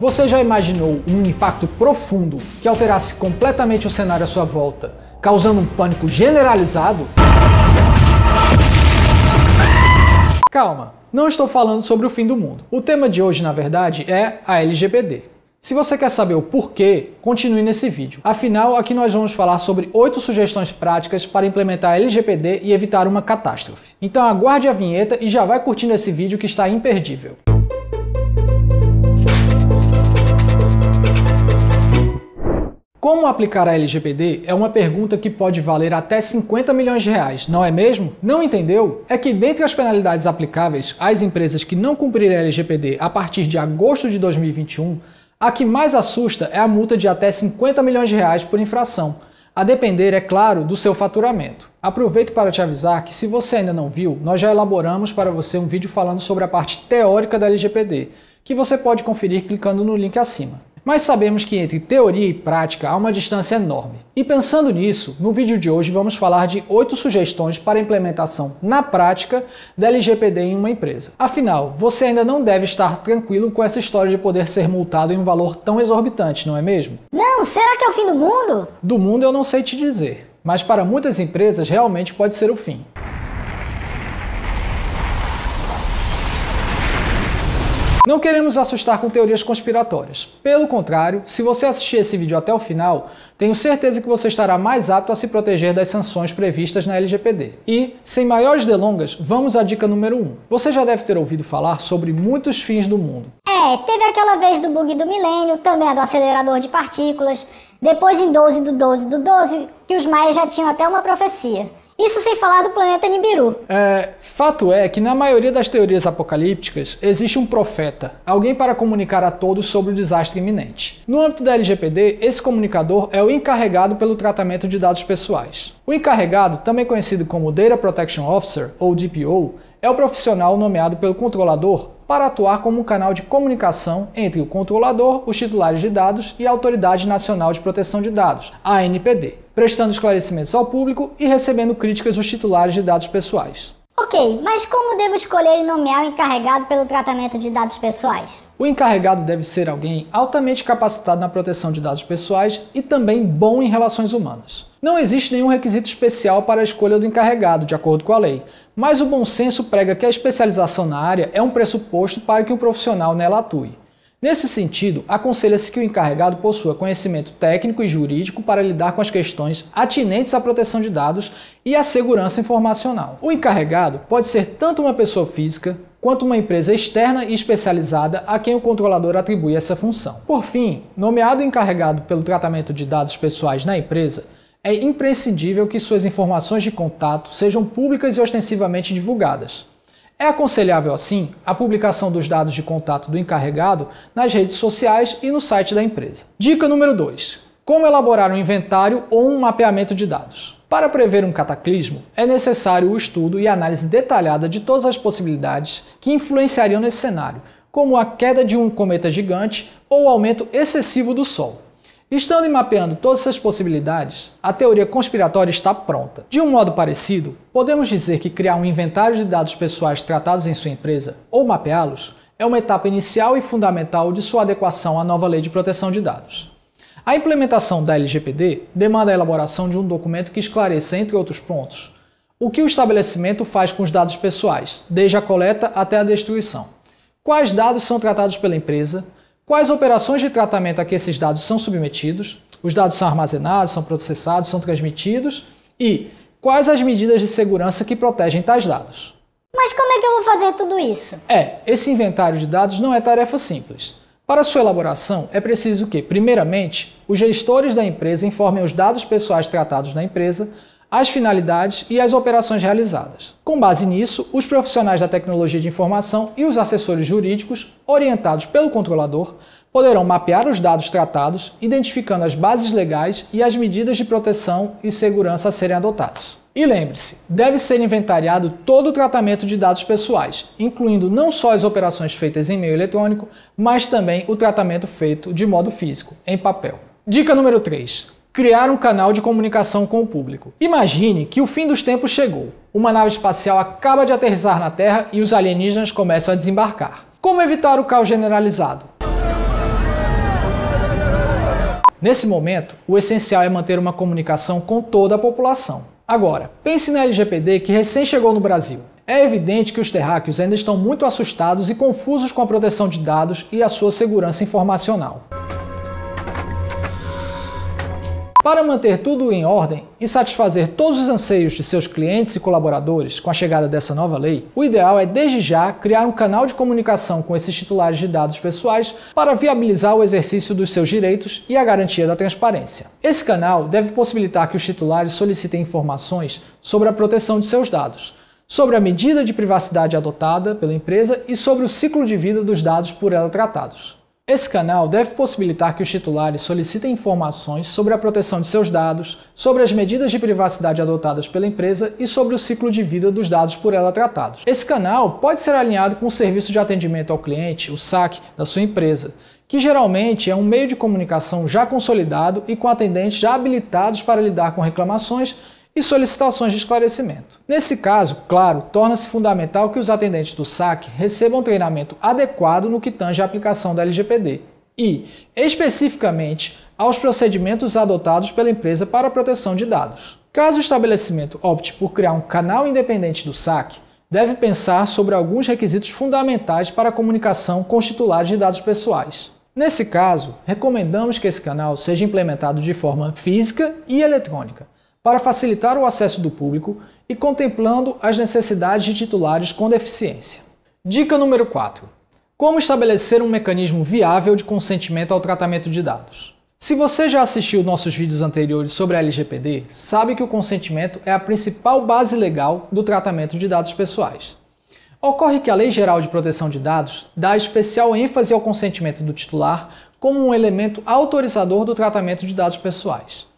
Você já imaginou um impacto profundo que alterasse completamente o cenário à sua volta, causando um pânico generalizado? Calma, não estou falando sobre o fim do mundo. O tema de hoje, na verdade, é a LGBT. Se você quer saber o porquê, continue nesse vídeo. Afinal, aqui nós vamos falar sobre 8 sugestões práticas para implementar a LGPD e evitar uma catástrofe. Então aguarde a vinheta e já vai curtindo esse vídeo que está imperdível. Como aplicar a LGPD é uma pergunta que pode valer até 50 milhões de reais, não é mesmo? Não entendeu? É que dentre as penalidades aplicáveis às empresas que não cumprirem a LGPD a partir de agosto de 2021, a que mais assusta é a multa de até 50 milhões de reais por infração, a depender, é claro, do seu faturamento. Aproveito para te avisar que se você ainda não viu, nós já elaboramos para você um vídeo falando sobre a parte teórica da LGPD, que você pode conferir clicando no link acima. Mas sabemos que entre teoria e prática há uma distância enorme. E pensando nisso, no vídeo de hoje vamos falar de 8 sugestões para implementação na prática da LGPD em uma empresa. Afinal, você ainda não deve estar tranquilo com essa história de poder ser multado em um valor tão exorbitante, não é mesmo? Não, será que é o fim do mundo? Do mundo eu não sei te dizer, mas para muitas empresas realmente pode ser o fim. Não queremos assustar com teorias conspiratórias. Pelo contrário, se você assistir esse vídeo até o final, tenho certeza que você estará mais apto a se proteger das sanções previstas na LGPD. E, sem maiores delongas, vamos à dica número 1. Um. Você já deve ter ouvido falar sobre muitos fins do mundo. É, teve aquela vez do bug do milênio, também a do acelerador de partículas, depois em 12 do 12 do 12, que os maias já tinham até uma profecia. Isso sem falar do planeta Nibiru. É, fato é que na maioria das teorias apocalípticas existe um profeta, alguém para comunicar a todos sobre o desastre iminente. No âmbito da LGPD, esse comunicador é o encarregado pelo tratamento de dados pessoais. O encarregado, também conhecido como Data Protection Officer ou DPO, é o profissional nomeado pelo controlador para atuar como um canal de comunicação entre o controlador, os titulares de dados e a Autoridade Nacional de Proteção de Dados, a ANPD prestando esclarecimentos ao público e recebendo críticas dos titulares de dados pessoais. Ok, mas como devo escolher e nomear o encarregado pelo tratamento de dados pessoais? O encarregado deve ser alguém altamente capacitado na proteção de dados pessoais e também bom em relações humanas. Não existe nenhum requisito especial para a escolha do encarregado, de acordo com a lei, mas o bom senso prega que a especialização na área é um pressuposto para que o profissional nela atue. Nesse sentido, aconselha-se que o encarregado possua conhecimento técnico e jurídico para lidar com as questões atinentes à proteção de dados e à segurança informacional. O encarregado pode ser tanto uma pessoa física quanto uma empresa externa e especializada a quem o controlador atribui essa função. Por fim, nomeado encarregado pelo tratamento de dados pessoais na empresa, é imprescindível que suas informações de contato sejam públicas e ostensivamente divulgadas. É aconselhável, assim, a publicação dos dados de contato do encarregado nas redes sociais e no site da empresa. Dica número 2. Como elaborar um inventário ou um mapeamento de dados? Para prever um cataclismo, é necessário o estudo e análise detalhada de todas as possibilidades que influenciariam nesse cenário, como a queda de um cometa gigante ou o aumento excessivo do Sol. Estando e mapeando todas essas possibilidades, a teoria conspiratória está pronta. De um modo parecido, podemos dizer que criar um inventário de dados pessoais tratados em sua empresa ou mapeá-los é uma etapa inicial e fundamental de sua adequação à nova lei de proteção de dados. A implementação da LGPD demanda a elaboração de um documento que esclareça, entre outros pontos, o que o estabelecimento faz com os dados pessoais, desde a coleta até a destruição. Quais dados são tratados pela empresa? Quais operações de tratamento a que esses dados são submetidos? Os dados são armazenados, são processados, são transmitidos? E quais as medidas de segurança que protegem tais dados? Mas como é que eu vou fazer tudo isso? É, esse inventário de dados não é tarefa simples. Para sua elaboração, é preciso que, primeiramente, os gestores da empresa informem os dados pessoais tratados na empresa as finalidades e as operações realizadas. Com base nisso, os profissionais da tecnologia de informação e os assessores jurídicos, orientados pelo controlador, poderão mapear os dados tratados, identificando as bases legais e as medidas de proteção e segurança a serem adotadas. E lembre-se, deve ser inventariado todo o tratamento de dados pessoais, incluindo não só as operações feitas em meio eletrônico, mas também o tratamento feito de modo físico, em papel. Dica número 3 criar um canal de comunicação com o público. Imagine que o fim dos tempos chegou. Uma nave espacial acaba de aterrissar na Terra e os alienígenas começam a desembarcar. Como evitar o caos generalizado? Nesse momento, o essencial é manter uma comunicação com toda a população. Agora, pense na LGPD que recém chegou no Brasil. É evidente que os terráqueos ainda estão muito assustados e confusos com a proteção de dados e a sua segurança informacional. Para manter tudo em ordem e satisfazer todos os anseios de seus clientes e colaboradores com a chegada dessa nova lei, o ideal é desde já criar um canal de comunicação com esses titulares de dados pessoais para viabilizar o exercício dos seus direitos e a garantia da transparência. Esse canal deve possibilitar que os titulares solicitem informações sobre a proteção de seus dados, sobre a medida de privacidade adotada pela empresa e sobre o ciclo de vida dos dados por ela tratados. Esse canal deve possibilitar que os titulares solicitem informações sobre a proteção de seus dados, sobre as medidas de privacidade adotadas pela empresa e sobre o ciclo de vida dos dados por ela tratados. Esse canal pode ser alinhado com o serviço de atendimento ao cliente, o SAC, da sua empresa, que geralmente é um meio de comunicação já consolidado e com atendentes já habilitados para lidar com reclamações e solicitações de esclarecimento. Nesse caso, claro, torna-se fundamental que os atendentes do SAC recebam treinamento adequado no que tange à aplicação da LGPD e, especificamente, aos procedimentos adotados pela empresa para a proteção de dados. Caso o estabelecimento opte por criar um canal independente do SAC, deve pensar sobre alguns requisitos fundamentais para a comunicação com os titulares de dados pessoais. Nesse caso, recomendamos que esse canal seja implementado de forma física e eletrônica, para facilitar o acesso do público e contemplando as necessidades de titulares com deficiência. Dica número 4. Como estabelecer um mecanismo viável de consentimento ao tratamento de dados? Se você já assistiu nossos vídeos anteriores sobre a LGPD, sabe que o consentimento é a principal base legal do tratamento de dados pessoais. Ocorre que a Lei Geral de Proteção de Dados dá especial ênfase ao consentimento do titular como um elemento autorizador do tratamento de dados pessoais.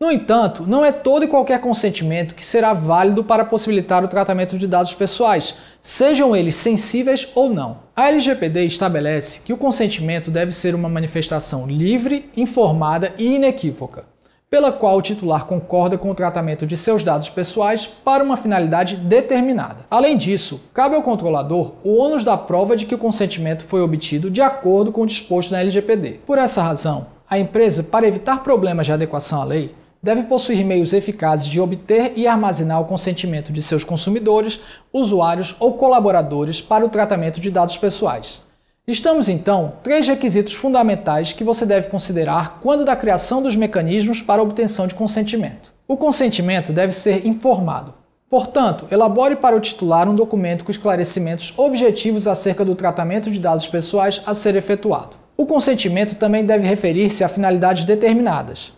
No entanto, não é todo e qualquer consentimento que será válido para possibilitar o tratamento de dados pessoais, sejam eles sensíveis ou não. A LGPD estabelece que o consentimento deve ser uma manifestação livre, informada e inequívoca, pela qual o titular concorda com o tratamento de seus dados pessoais para uma finalidade determinada. Além disso, cabe ao controlador o ônus da prova de que o consentimento foi obtido de acordo com o disposto na LGPD. Por essa razão, a empresa, para evitar problemas de adequação à lei, deve possuir meios eficazes de obter e armazenar o consentimento de seus consumidores, usuários ou colaboradores para o tratamento de dados pessoais. Estamos então três requisitos fundamentais que você deve considerar quando da criação dos mecanismos para obtenção de consentimento. O consentimento deve ser informado. Portanto, elabore para o titular um documento com esclarecimentos objetivos acerca do tratamento de dados pessoais a ser efetuado. O consentimento também deve referir-se a finalidades determinadas.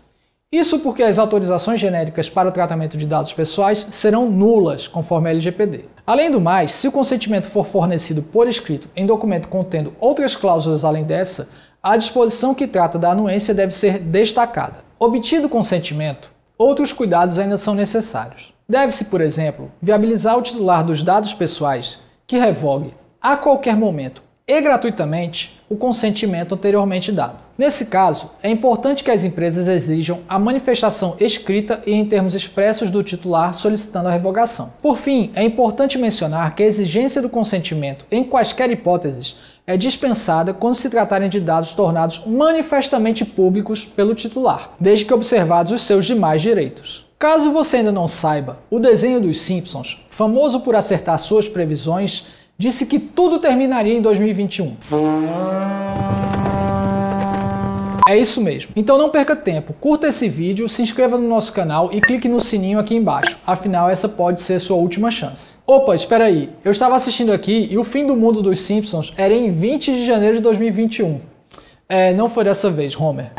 Isso porque as autorizações genéricas para o tratamento de dados pessoais serão nulas, conforme a LGPD. Além do mais, se o consentimento for fornecido por escrito em documento contendo outras cláusulas além dessa, a disposição que trata da anuência deve ser destacada. Obtido o consentimento, outros cuidados ainda são necessários. Deve-se, por exemplo, viabilizar o titular dos dados pessoais que revogue a qualquer momento e gratuitamente o consentimento anteriormente dado. Nesse caso, é importante que as empresas exijam a manifestação escrita e em termos expressos do titular solicitando a revogação. Por fim, é importante mencionar que a exigência do consentimento, em quaisquer hipóteses, é dispensada quando se tratarem de dados tornados manifestamente públicos pelo titular, desde que observados os seus demais direitos. Caso você ainda não saiba, o desenho dos Simpsons, famoso por acertar suas previsões, disse que tudo terminaria em 2021. É isso mesmo. Então não perca tempo, curta esse vídeo, se inscreva no nosso canal e clique no sininho aqui embaixo. Afinal, essa pode ser sua última chance. Opa, espera aí. Eu estava assistindo aqui e o fim do mundo dos Simpsons era em 20 de janeiro de 2021. É, não foi dessa vez, Homer.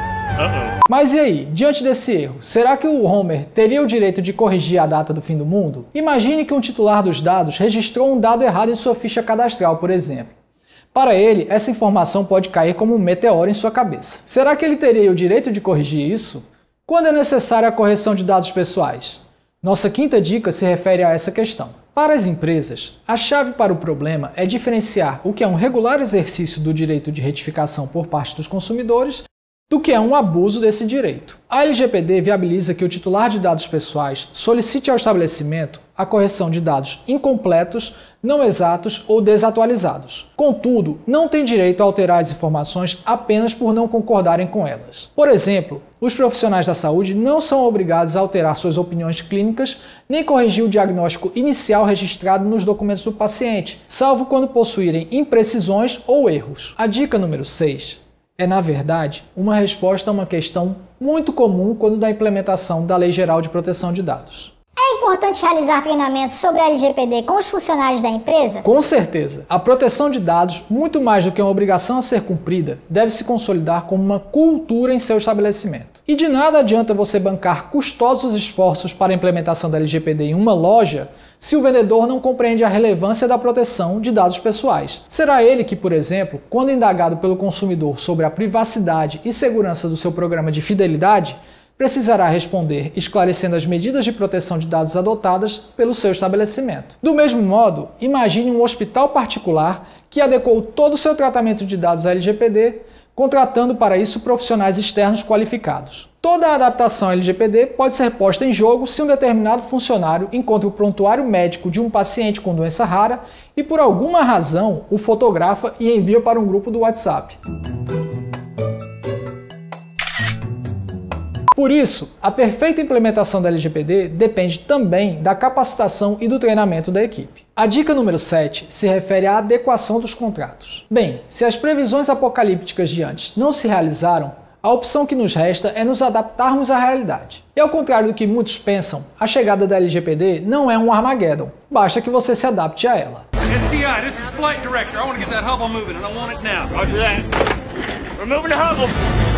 Mas e aí, diante desse erro, será que o Homer teria o direito de corrigir a data do fim do mundo? Imagine que um titular dos dados registrou um dado errado em sua ficha cadastral, por exemplo. Para ele, essa informação pode cair como um meteoro em sua cabeça. Será que ele teria o direito de corrigir isso? Quando é necessária a correção de dados pessoais? Nossa quinta dica se refere a essa questão. Para as empresas, a chave para o problema é diferenciar o que é um regular exercício do direito de retificação por parte dos consumidores do que é um abuso desse direito. A LGPD viabiliza que o titular de dados pessoais solicite ao estabelecimento a correção de dados incompletos, não exatos ou desatualizados. Contudo, não tem direito a alterar as informações apenas por não concordarem com elas. Por exemplo, os profissionais da saúde não são obrigados a alterar suas opiniões clínicas nem corrigir o diagnóstico inicial registrado nos documentos do paciente, salvo quando possuírem imprecisões ou erros. A dica número 6 é, na verdade, uma resposta a uma questão muito comum quando da implementação da Lei Geral de Proteção de Dados. É importante realizar treinamentos sobre a LGPD com os funcionários da empresa? Com certeza. A proteção de dados, muito mais do que uma obrigação a ser cumprida, deve se consolidar como uma cultura em seu estabelecimento. E de nada adianta você bancar custosos esforços para a implementação da LGPD em uma loja se o vendedor não compreende a relevância da proteção de dados pessoais. Será ele que, por exemplo, quando indagado pelo consumidor sobre a privacidade e segurança do seu programa de fidelidade, precisará responder esclarecendo as medidas de proteção de dados adotadas pelo seu estabelecimento. Do mesmo modo, imagine um hospital particular que adequou todo o seu tratamento de dados à LGPD, contratando para isso profissionais externos qualificados. Toda a adaptação à LGPD pode ser posta em jogo se um determinado funcionário encontra o prontuário médico de um paciente com doença rara e, por alguma razão, o fotografa e envia para um grupo do WhatsApp. Por isso, a perfeita implementação da LGPD depende também da capacitação e do treinamento da equipe. A dica número 7 se refere à adequação dos contratos. Bem, se as previsões apocalípticas de antes não se realizaram, a opção que nos resta é nos adaptarmos à realidade. E ao contrário do que muitos pensam, a chegada da LGPD não é um Armageddon. Basta que você se adapte a ela. STI, this is Flight Director. I want to get that Hubble moving and I want it now. Roger that. We're moving the Hubble.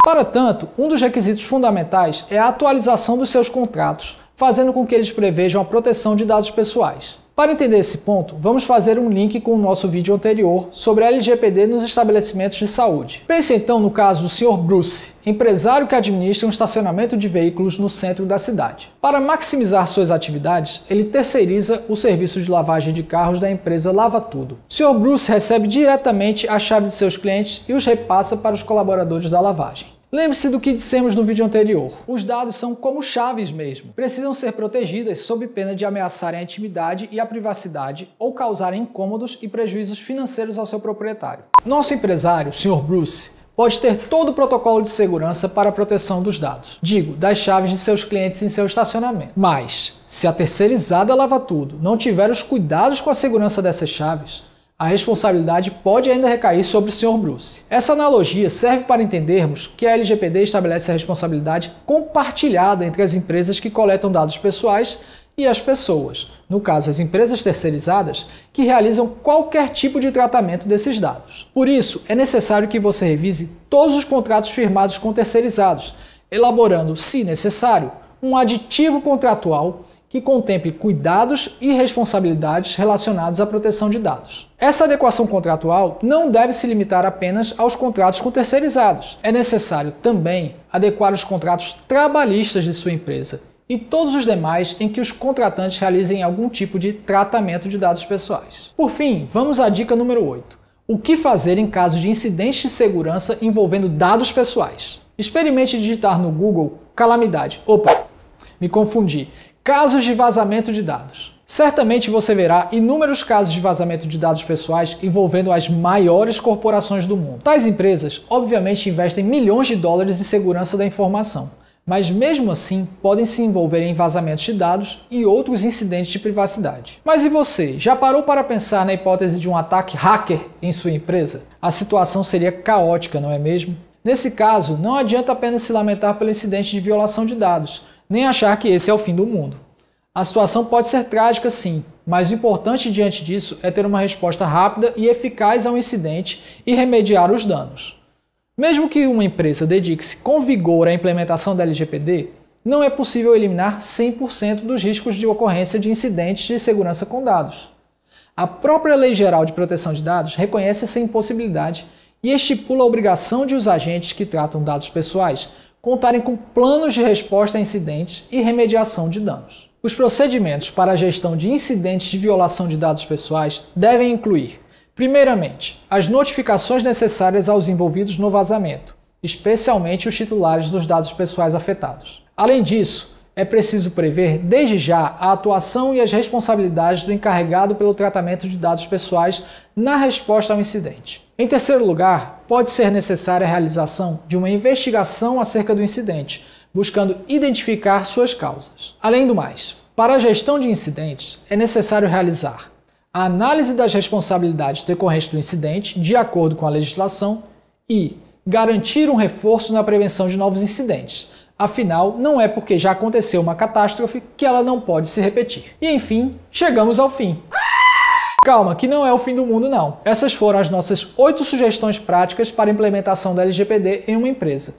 Para tanto, um dos requisitos fundamentais é a atualização dos seus contratos, fazendo com que eles prevejam a proteção de dados pessoais. Para entender esse ponto, vamos fazer um link com o nosso vídeo anterior sobre a LGPD nos estabelecimentos de saúde. Pense então no caso do Sr. Bruce, empresário que administra um estacionamento de veículos no centro da cidade. Para maximizar suas atividades, ele terceiriza o serviço de lavagem de carros da empresa Lava Tudo. Sr. Bruce recebe diretamente a chave de seus clientes e os repassa para os colaboradores da lavagem. Lembre-se do que dissemos no vídeo anterior. Os dados são como chaves mesmo. Precisam ser protegidas sob pena de ameaçarem a intimidade e a privacidade ou causarem incômodos e prejuízos financeiros ao seu proprietário. Nosso empresário, o Sr. Bruce, pode ter todo o protocolo de segurança para a proteção dos dados, digo, das chaves de seus clientes em seu estacionamento. Mas, se a terceirizada lava tudo não tiver os cuidados com a segurança dessas chaves, a responsabilidade pode ainda recair sobre o Sr. Bruce. Essa analogia serve para entendermos que a LGPD estabelece a responsabilidade compartilhada entre as empresas que coletam dados pessoais e as pessoas, no caso as empresas terceirizadas, que realizam qualquer tipo de tratamento desses dados. Por isso, é necessário que você revise todos os contratos firmados com terceirizados, elaborando, se necessário, um aditivo contratual que contemple cuidados e responsabilidades relacionados à proteção de dados. Essa adequação contratual não deve se limitar apenas aos contratos com terceirizados. É necessário também adequar os contratos trabalhistas de sua empresa e todos os demais em que os contratantes realizem algum tipo de tratamento de dados pessoais. Por fim, vamos à dica número 8. O que fazer em caso de incidentes de segurança envolvendo dados pessoais? Experimente digitar no Google calamidade. Opa, me confundi. Casos de vazamento de dados. Certamente você verá inúmeros casos de vazamento de dados pessoais envolvendo as maiores corporações do mundo. Tais empresas, obviamente, investem milhões de dólares em segurança da informação, mas mesmo assim podem se envolver em vazamentos de dados e outros incidentes de privacidade. Mas e você? Já parou para pensar na hipótese de um ataque hacker em sua empresa? A situação seria caótica, não é mesmo? Nesse caso, não adianta apenas se lamentar pelo incidente de violação de dados nem achar que esse é o fim do mundo. A situação pode ser trágica, sim, mas o importante diante disso é ter uma resposta rápida e eficaz ao incidente e remediar os danos. Mesmo que uma empresa dedique-se com vigor à implementação da LGPD, não é possível eliminar 100% dos riscos de ocorrência de incidentes de segurança com dados. A própria Lei Geral de Proteção de Dados reconhece essa impossibilidade e estipula a obrigação de os agentes que tratam dados pessoais contarem com planos de resposta a incidentes e remediação de danos. Os procedimentos para a gestão de incidentes de violação de dados pessoais devem incluir, primeiramente, as notificações necessárias aos envolvidos no vazamento, especialmente os titulares dos dados pessoais afetados. Além disso, é preciso prever desde já a atuação e as responsabilidades do encarregado pelo tratamento de dados pessoais na resposta ao incidente. Em terceiro lugar, pode ser necessária a realização de uma investigação acerca do incidente, buscando identificar suas causas. Além do mais, para a gestão de incidentes, é necessário realizar a análise das responsabilidades decorrentes do incidente, de acordo com a legislação, e garantir um reforço na prevenção de novos incidentes Afinal, não é porque já aconteceu uma catástrofe que ela não pode se repetir. E enfim, chegamos ao fim. Calma, que não é o fim do mundo, não. Essas foram as nossas oito sugestões práticas para implementação da LGPD em uma empresa.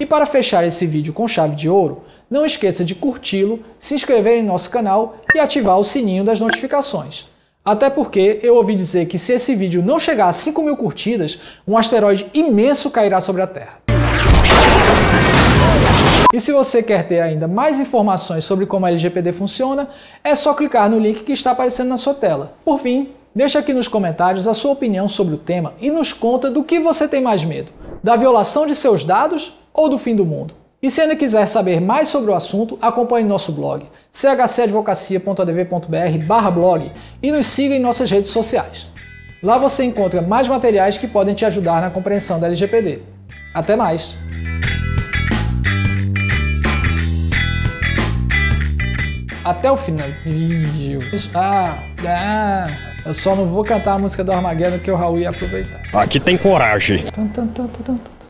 E para fechar esse vídeo com chave de ouro, não esqueça de curti-lo, se inscrever em nosso canal e ativar o sininho das notificações. Até porque eu ouvi dizer que se esse vídeo não chegar a 5 mil curtidas, um asteroide imenso cairá sobre a Terra. E se você quer ter ainda mais informações sobre como a LGPD funciona, é só clicar no link que está aparecendo na sua tela. Por fim, deixa aqui nos comentários a sua opinião sobre o tema e nos conta do que você tem mais medo: da violação de seus dados ou do fim do mundo. E se ainda quiser saber mais sobre o assunto, acompanhe nosso blog chcadvocacia.adv.br blog e nos siga em nossas redes sociais. Lá você encontra mais materiais que podem te ajudar na compreensão da LGPD. Até mais! Até o final Ah, ah, eu só não vou cantar a música do Armageddon que o Raul ia aproveitar. Aqui tem coragem.